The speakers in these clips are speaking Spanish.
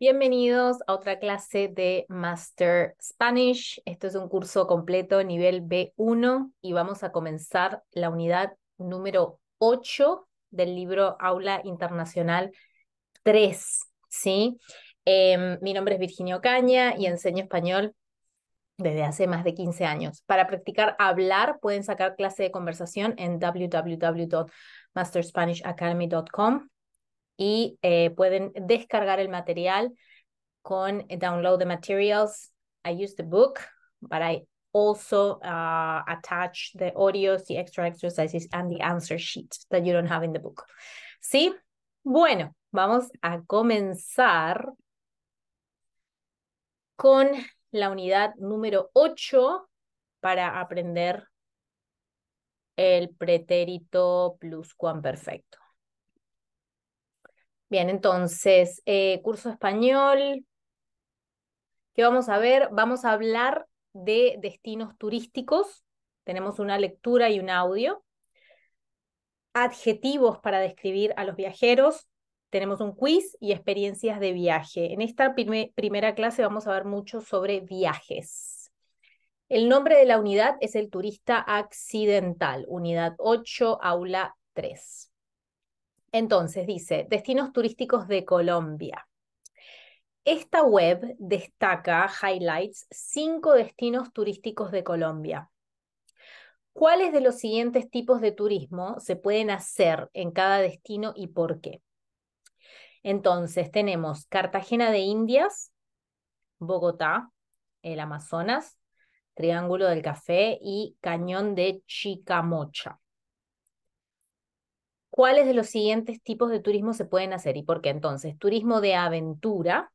Bienvenidos a otra clase de Master Spanish. Esto es un curso completo nivel B1 y vamos a comenzar la unidad número 8 del libro Aula Internacional 3. ¿sí? Em, mi nombre es Virginia Ocaña y enseño español desde hace más de 15 años. Para practicar hablar, pueden sacar clase de conversación en www.masterspanishacademy.com y eh, pueden descargar el material con download the materials. I use the book, but I also uh, attach the audios, the extra exercises, and the answer sheet that you don't have in the book. ¿Sí? Bueno, vamos a comenzar con la unidad número 8 para aprender el pretérito plus perfecto. Bien, entonces, eh, curso español. ¿Qué vamos a ver? Vamos a hablar de destinos turísticos. Tenemos una lectura y un audio. Adjetivos para describir a los viajeros. Tenemos un quiz y experiencias de viaje. En esta primera clase vamos a ver mucho sobre viajes. El nombre de la unidad es el turista accidental, unidad 8, aula 3. Entonces, dice, destinos turísticos de Colombia. Esta web destaca, highlights, cinco destinos turísticos de Colombia. ¿Cuáles de los siguientes tipos de turismo se pueden hacer en cada destino y por qué? Entonces, tenemos Cartagena de Indias, Bogotá, el Amazonas, Triángulo del Café y Cañón de Chicamocha cuáles de los siguientes tipos de turismo se pueden hacer y por qué. Entonces, turismo de aventura,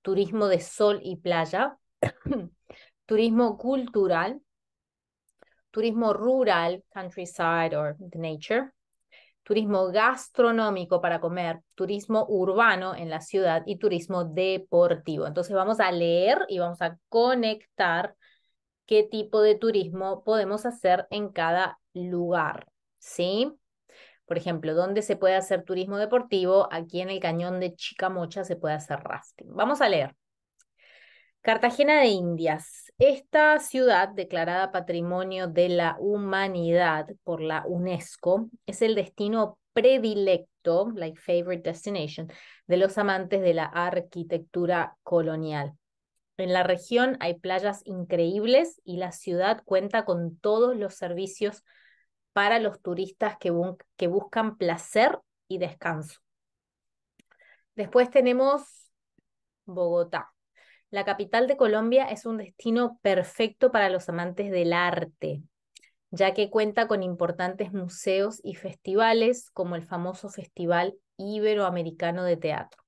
turismo de sol y playa, turismo cultural, turismo rural, countryside or the nature, turismo gastronómico para comer, turismo urbano en la ciudad y turismo deportivo. Entonces vamos a leer y vamos a conectar qué tipo de turismo podemos hacer en cada lugar, ¿sí? por ejemplo, dónde se puede hacer turismo deportivo, aquí en el cañón de Chicamocha se puede hacer rafting. Vamos a leer. Cartagena de Indias. Esta ciudad, declarada Patrimonio de la Humanidad por la UNESCO, es el destino predilecto, like favorite destination, de los amantes de la arquitectura colonial. En la región hay playas increíbles y la ciudad cuenta con todos los servicios para los turistas que, buscan placer y descanso. Después tenemos Bogotá. La capital de Colombia es un destino perfecto para los amantes del arte, ya que cuenta con importantes museos y festivales como el famoso Festival Iberoamericano de Teatro.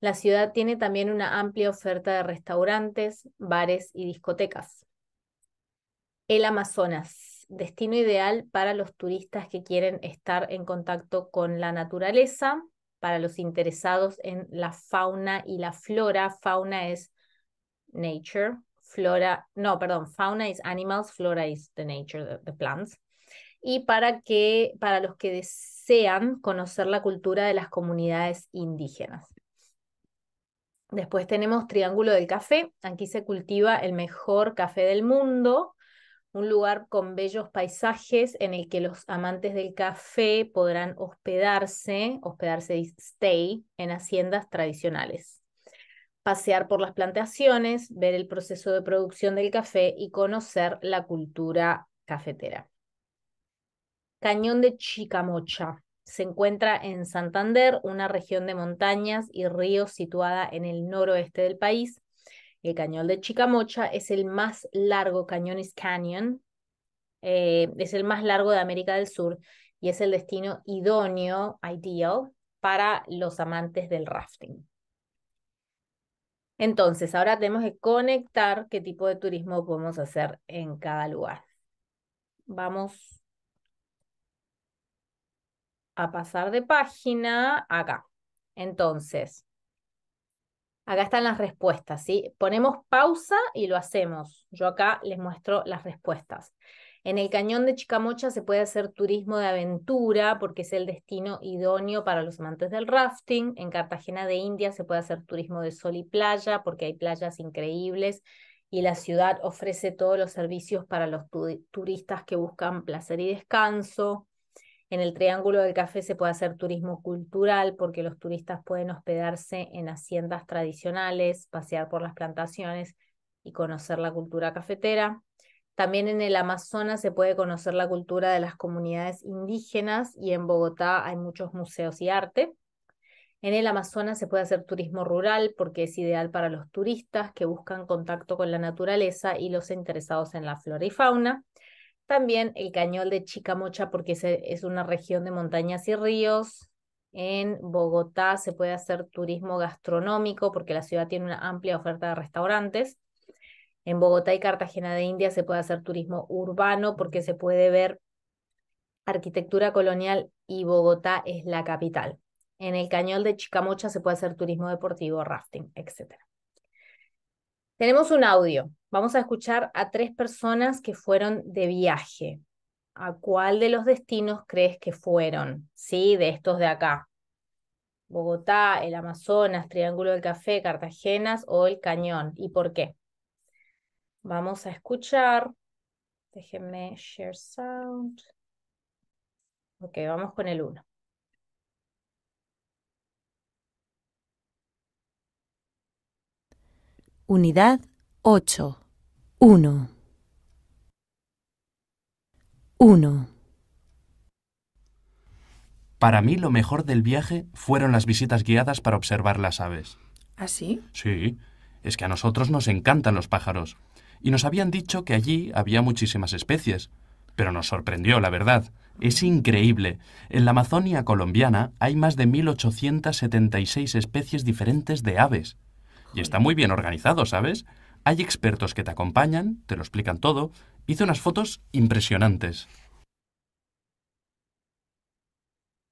La ciudad tiene también una amplia oferta de restaurantes, bares y discotecas. El Amazonas destino ideal para los turistas que quieren estar en contacto con la naturaleza, para los interesados en la fauna y la flora. Fauna es nature, flora, no, perdón, fauna is animals, flora is the nature, the, plants. Y para, que, para los que desean conocer la cultura de las comunidades indígenas. Después tenemos Triángulo del Café. Aquí se cultiva el mejor café del mundo un lugar con bellos paisajes en el que los amantes del café podrán hospedarse, hospedarse stay, en haciendas tradicionales. Pasear por las plantaciones, ver el proceso de producción del café y conocer la cultura cafetera. Cañón de Chicamocha. Se encuentra en Santander, una región de montañas y ríos situada en el noroeste del país, el cañón de Chicamocha es el más largo, is Canyon, eh, es el más largo de América del Sur y es el destino idóneo, ideal, para los amantes del rafting. Entonces, ahora tenemos que conectar qué tipo de turismo podemos hacer en cada lugar. Vamos a pasar de página acá. Entonces, Acá están las respuestas, ¿sí? Ponemos pausa y lo hacemos. Yo acá les muestro las respuestas. En el cañón de Chicamocha se puede hacer turismo de aventura porque es el destino idóneo para los amantes del rafting. En Cartagena de India se puede hacer turismo de sol y playa porque hay playas increíbles y la ciudad ofrece todos los servicios para los turistas que buscan placer y descanso. En el Triángulo del Café se puede hacer turismo cultural porque los turistas pueden hospedarse en haciendas tradicionales, pasear por las plantaciones y conocer la cultura cafetera. También en el Amazonas se puede conocer la cultura de las comunidades indígenas y en Bogotá hay muchos museos y arte. En el Amazonas se puede hacer turismo rural porque es ideal para los turistas que buscan contacto con la naturaleza y los interesados en la flora y fauna. También el cañón de Chicamocha, porque es una región de montañas y ríos. En Bogotá se puede hacer turismo gastronómico porque la ciudad tiene una amplia oferta de restaurantes. En Bogotá y Cartagena de India se puede hacer turismo urbano porque se puede ver arquitectura colonial y Bogotá es la capital. En el cañón de Chicamocha se puede hacer turismo deportivo, rafting, etc. Tenemos un audio Vamos a escuchar a tres personas que fueron de viaje. ¿A cuál de los destinos crees que fueron? Sí, de estos de acá. Bogotá, el Amazonas, Triángulo del Café, Cartagenas o el Cañón. ¿Y por qué? Vamos a escuchar. Déjenme share sound. Ok, vamos con el 1. Unidad 8. Uno. Uno. Para mí lo mejor del viaje fueron las visitas guiadas para observar las aves. ¿Ah, sí? Sí, es que a nosotros nos encantan los pájaros. Y nos habían dicho que allí había muchísimas especies. Pero nos sorprendió, la verdad. Es increíble. En la Amazonia colombiana hay más de 1876 especies diferentes de aves. Y está muy bien organizado, ¿sabes? Hay expertos que te acompañan, te lo explican todo. Hizo unas fotos impresionantes.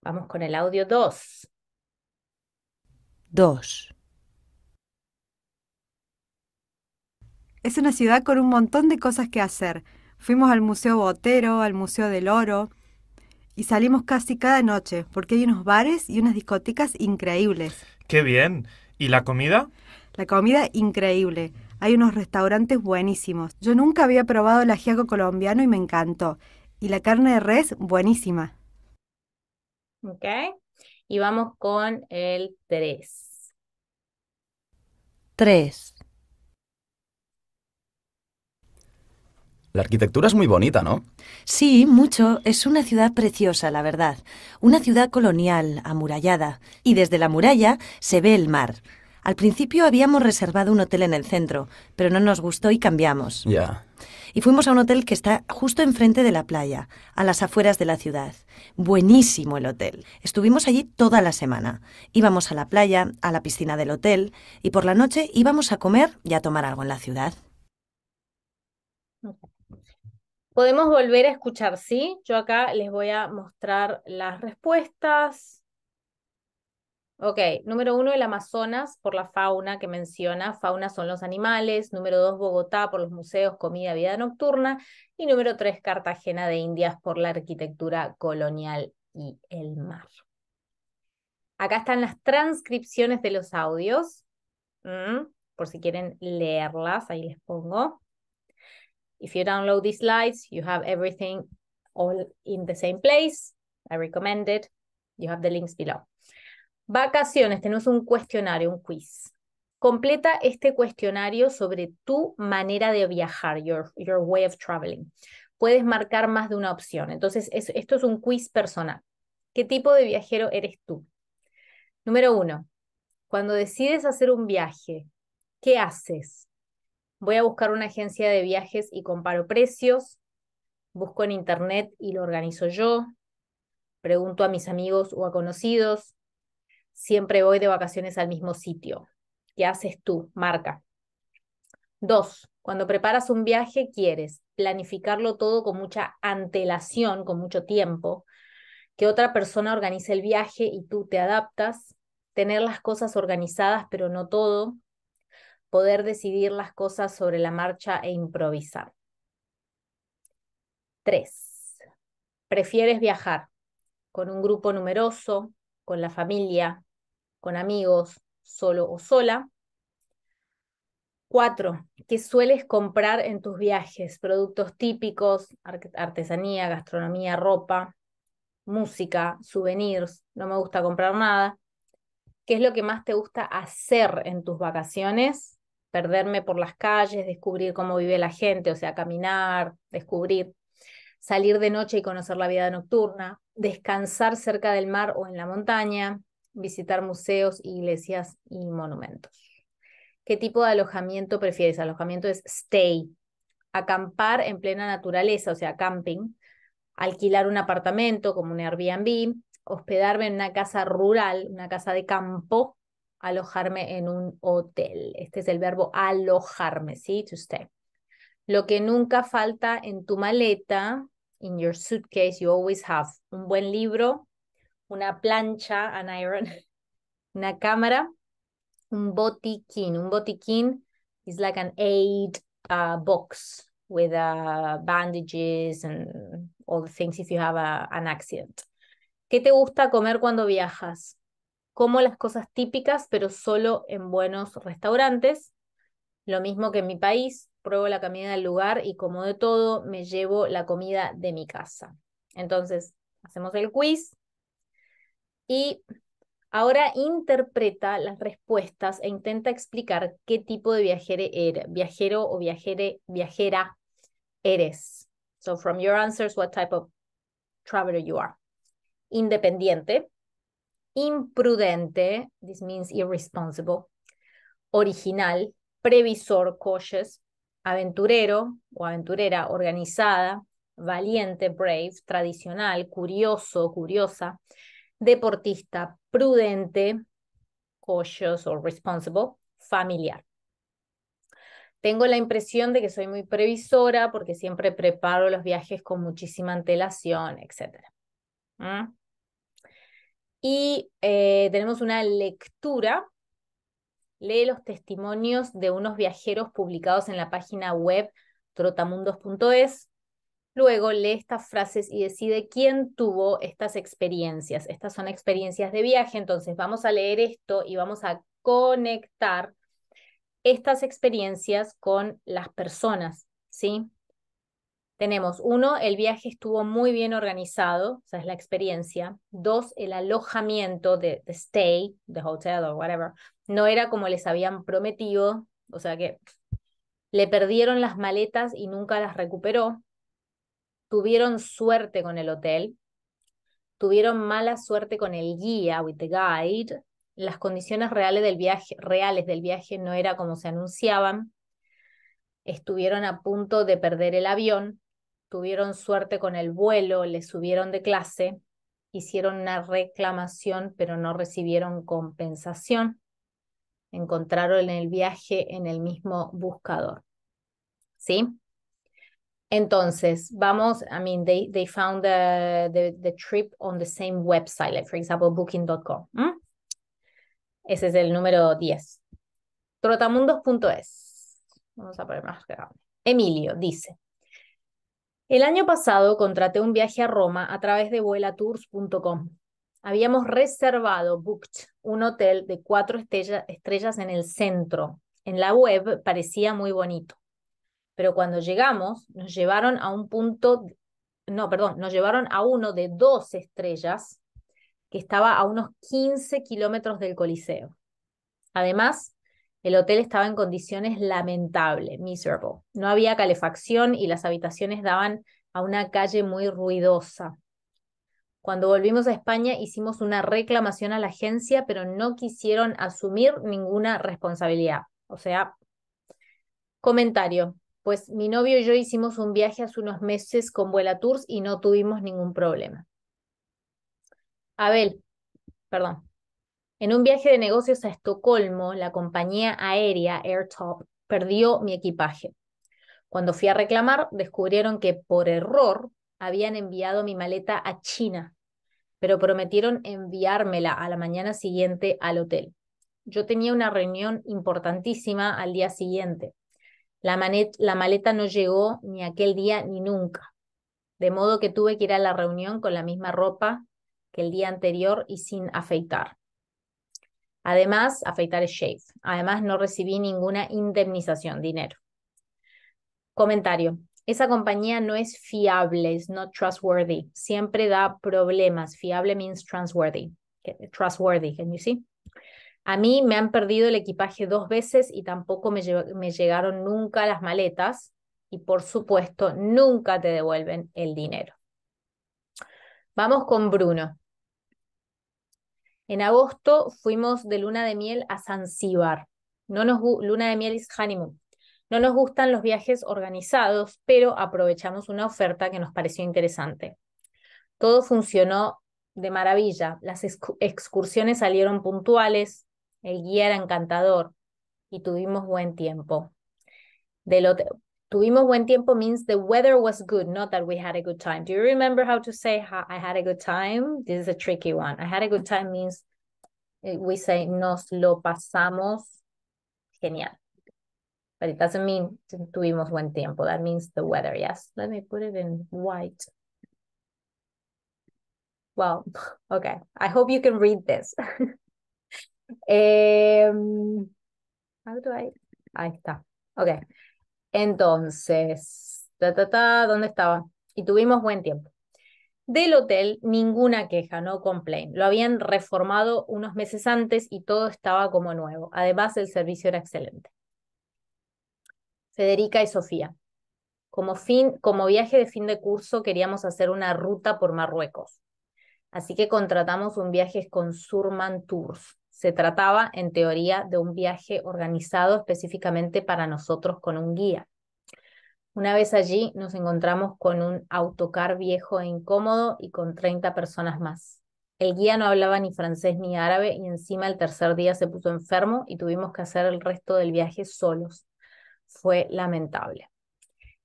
Vamos con el audio 2. 2. Es una ciudad con un montón de cosas que hacer. Fuimos al Museo Botero, al Museo del Oro y salimos casi cada noche porque hay unos bares y unas discotecas increíbles. ¡Qué bien! ¿Y la comida? La comida increíble. Hay unos restaurantes buenísimos. Yo nunca había probado el ajiaco colombiano y me encantó. Y la carne de res, buenísima. Ok. Y vamos con el 3. 3. La arquitectura es muy bonita, ¿no? Sí, mucho. Es una ciudad preciosa, la verdad. Una ciudad colonial, amurallada. Y desde la muralla se ve el mar. Al principio habíamos reservado un hotel en el centro, pero no nos gustó y cambiamos. Ya. Y fuimos a un hotel que está justo enfrente de la playa, a las afueras de la ciudad. Buenísimo el hotel. Estuvimos allí toda la semana. Íbamos a la playa, a la piscina del hotel y por la noche íbamos a comer y a tomar algo en la ciudad. Podemos volver a escuchar, ¿sí? Yo acá les voy a mostrar las respuestas. Ok, número uno, el Amazonas por la fauna que menciona. Fauna son los animales. Número dos, Bogotá por los museos, comida, vida nocturna. Y número tres, Cartagena de Indias por la arquitectura colonial y el mar. Acá están las transcripciones de los audios, por si quieren leerlas, ahí les pongo. If you download these slides, you have everything all in the same place. I recommend it. You have the links below. Vacaciones, tenemos un cuestionario, un quiz. Completa este cuestionario sobre tu manera de viajar, your, your way of traveling. Puedes marcar más de una opción. Entonces, esto es un quiz personal. ¿Qué tipo de viajero eres tú? Número uno, cuando decides hacer un viaje, ¿qué haces? Voy a buscar una agencia de viajes y comparo precios. Busco en internet y lo organizo yo. Pregunto a mis amigos o a conocidos siempre voy de vacaciones al mismo sitio. ¿Qué haces tú? Marca. Dos, cuando preparas un viaje quieres planificarlo todo con mucha antelación, con mucho tiempo, que otra persona organice el viaje y tú te adaptas, tener las cosas organizadas pero no todo, poder decidir las cosas sobre la marcha e improvisar. Tres, prefieres viajar con un grupo numeroso, con la familia, con amigos, solo o sola. Cuatro, ¿qué sueles comprar en tus viajes? Productos típicos, artesanía, gastronomía, ropa, música, souvenirs, no me gusta comprar nada. ¿Qué es lo que más te gusta hacer en tus vacaciones? Perderme por las calles, descubrir cómo vive la gente, o sea, caminar, descubrir, salir de noche y conocer la vida nocturna, descansar cerca del mar o en la montaña, visitar museos, iglesias y monumentos. ¿Qué tipo de alojamiento prefieres? Alojamiento es stay, acampar en plena naturaleza, o sea, camping, alquilar un apartamento como un Airbnb, hospedarme en una casa rural, una casa de campo, alojarme en un hotel. Este es el verbo alojarme, ¿sí? To stay. Lo que nunca falta en tu maleta, in your suitcase, you always have un buen libro, una plancha an iron, una cámara, un botiquín. Un botiquín is like an aid uh, box with uh, bandages and all the things if you have an accident. ¿Qué te gusta comer cuando viajas? Como las cosas típicas, pero solo en buenos restaurantes. Lo mismo que en mi país, pruebo la comida del lugar y como de todo, me llevo la comida de mi casa. Entonces, hacemos el quiz, y ahora interpreta las respuestas e intenta explicar qué tipo de er, viajero o viajere, viajera eres. So from your answers, what type of traveler you are. Independiente, imprudente, this means irresponsible, original, previsor, cautious, aventurero o aventurera, organizada, valiente, brave, tradicional, curioso, curiosa, deportista, prudente, cautious o responsible, familiar. Tengo la impresión de que soy muy previsora porque siempre preparo los viajes con muchísima antelación, etc. ¿Mm? Y eh, tenemos una lectura. Lee los testimonios de unos viajeros publicados en la página web trotamundos.es Luego lee estas frases y decide quién tuvo estas experiencias. Estas son experiencias de viaje, entonces vamos a leer esto y vamos a conectar estas experiencias con las personas, ¿sí? Tenemos, uno, el viaje estuvo muy bien organizado, o sea, es la experiencia. Dos, el alojamiento de, de stay, de hotel o whatever, no era como les habían prometido, o sea que le perdieron las maletas y nunca las recuperó tuvieron suerte con el hotel, tuvieron mala suerte con el guía, with the guide, las condiciones reales del viaje, reales del viaje no era como se anunciaban, estuvieron a punto de perder el avión, tuvieron suerte con el vuelo, le subieron de clase, hicieron una reclamación pero no recibieron compensación, encontraron el viaje en el mismo buscador. ¿Sí? Entonces, vamos, I mean, they, they found the, the, trip on the same website, like for example, booking.com. Ese es el número 10. Trotamundos.es. Vamos a poner más grande. Emilio dice, el año pasado contraté un viaje a Roma a través de vuelatours.com. Habíamos reservado, booked, un hotel de cuatro estrellas estrellas en el centro. En la web parecía muy bonito pero cuando llegamos nos llevaron a un punto, no, perdón, nos llevaron a uno de dos estrellas que estaba a unos 15 kilómetros del Coliseo. Además, el hotel estaba en condiciones lamentables, miserable. No había calefacción y las habitaciones daban a una calle muy ruidosa. Cuando volvimos a España hicimos una reclamación a la agencia, pero no quisieron asumir ninguna responsabilidad. O sea, comentario pues mi novio y yo hicimos un viaje hace unos meses con Vuela Tours y no tuvimos ningún problema. Abel, perdón. En un viaje de negocios a Estocolmo, la compañía aérea AirTop perdió mi equipaje. Cuando fui a reclamar, descubrieron que por error habían enviado mi maleta a China, pero prometieron enviármela a la mañana siguiente al hotel. Yo tenía una reunión importantísima al día siguiente. La, maleta no llegó ni aquel día ni nunca, de modo que tuve que ir a la reunión con la misma ropa que el día anterior y sin afeitar. Además, afeitar es shave. Además, no recibí ninguna indemnización, dinero. Comentario. Esa compañía no es fiable, es not trustworthy. Siempre da problemas. Fiable means trustworthy. Trustworthy, can you see? A mí me han perdido el equipaje dos veces y tampoco me, llegaron nunca las maletas y por supuesto nunca te devuelven el dinero. Vamos con Bruno. En agosto fuimos de luna de miel a Zanzíbar. No nos luna de miel es honeymoon. No nos gustan los viajes organizados, pero aprovechamos una oferta que nos pareció interesante. Todo funcionó de maravilla. Las excursiones salieron puntuales, el guía era encantador y tuvimos buen tiempo. Del otro, tuvimos buen tiempo means the weather was good, not that we had a good time. Do you remember how to say I had a good time? This is a tricky one. I had a good time means eh, we say nos lo pasamos genial. But it doesn't mean tuvimos buen tiempo. That means the weather, yes. Let me put it in white. Well, okay. I hope you can read this. Em, ahí está. Ok. Entonces, ta, ta, ¿dónde estaba? Y tuvimos buen tiempo. Del hotel, ninguna queja, no complaint. Lo habían reformado unos meses antes y todo estaba como nuevo. Además, el servicio era excelente. Federica y Sofía. Como, fin, como viaje de fin de curso queríamos hacer una ruta por Marruecos. Así que contratamos un viaje con Surman Tours se trataba, en teoría, de un viaje organizado específicamente para nosotros con un guía. Una vez allí nos encontramos con un autocar viejo e incómodo y con 30 personas más. El guía no hablaba ni francés ni árabe y encima el tercer día se puso enfermo y tuvimos que hacer el resto del viaje solos. Fue lamentable.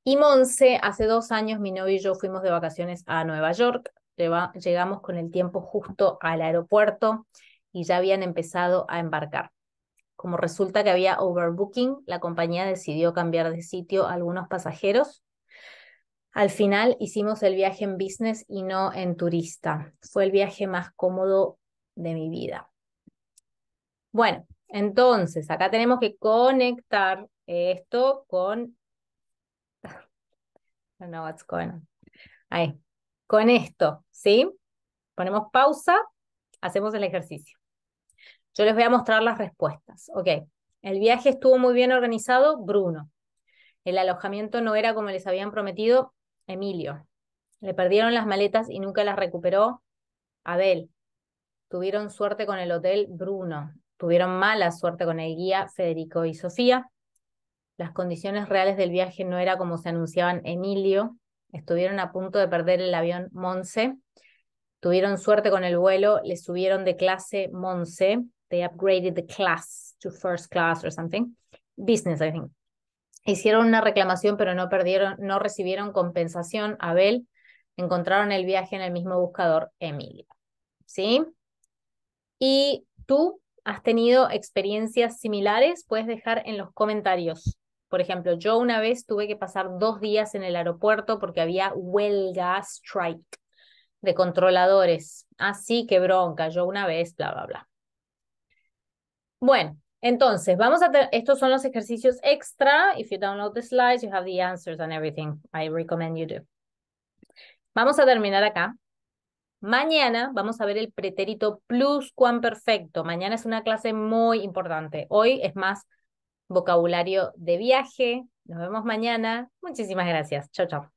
Y Monse, hace dos años mi novio y yo fuimos de vacaciones a Nueva York. llegamos con el tiempo justo al aeropuerto y ya habían empezado a embarcar. Como resulta que había overbooking, la compañía decidió cambiar de sitio a algunos pasajeros. Al final hicimos el viaje en business y no en turista. Fue el viaje más cómodo de mi vida. Bueno, entonces acá tenemos que conectar esto con... No sé qué what's going Ahí, con esto, ¿sí? Ponemos pausa, hacemos el ejercicio. Yo les voy a mostrar las respuestas. Ok, el viaje estuvo muy bien organizado, Bruno. El alojamiento no era como les habían prometido, Emilio. Le perdieron las maletas y nunca las recuperó, Abel. Tuvieron suerte con el hotel, Bruno. Tuvieron mala suerte con el guía, Federico y Sofía. Las condiciones reales del viaje no era como se anunciaban, Emilio. Estuvieron a punto de perder el avión, Monse. Tuvieron suerte con el vuelo, le subieron de clase, Monse they upgraded the class to first class or something. Business, I think. Hicieron una reclamación, pero no perdieron, no recibieron compensación. Abel encontraron el viaje en el mismo buscador, Emilia. ¿Sí? Y tú has tenido experiencias similares, puedes dejar en los comentarios. Por ejemplo, yo una vez tuve que pasar dos días en el aeropuerto porque había huelga, strike de controladores. Así ah, que bronca, yo una vez, bla, bla, bla. Bueno, entonces, vamos a estos son los ejercicios extra. If you download the slides, you have the answers and everything. I recommend you do. Vamos a terminar acá. Mañana vamos a ver el pretérito perfecto. Mañana es una clase muy importante. Hoy es más vocabulario de viaje. Nos vemos mañana. Muchísimas gracias. Chao, chao.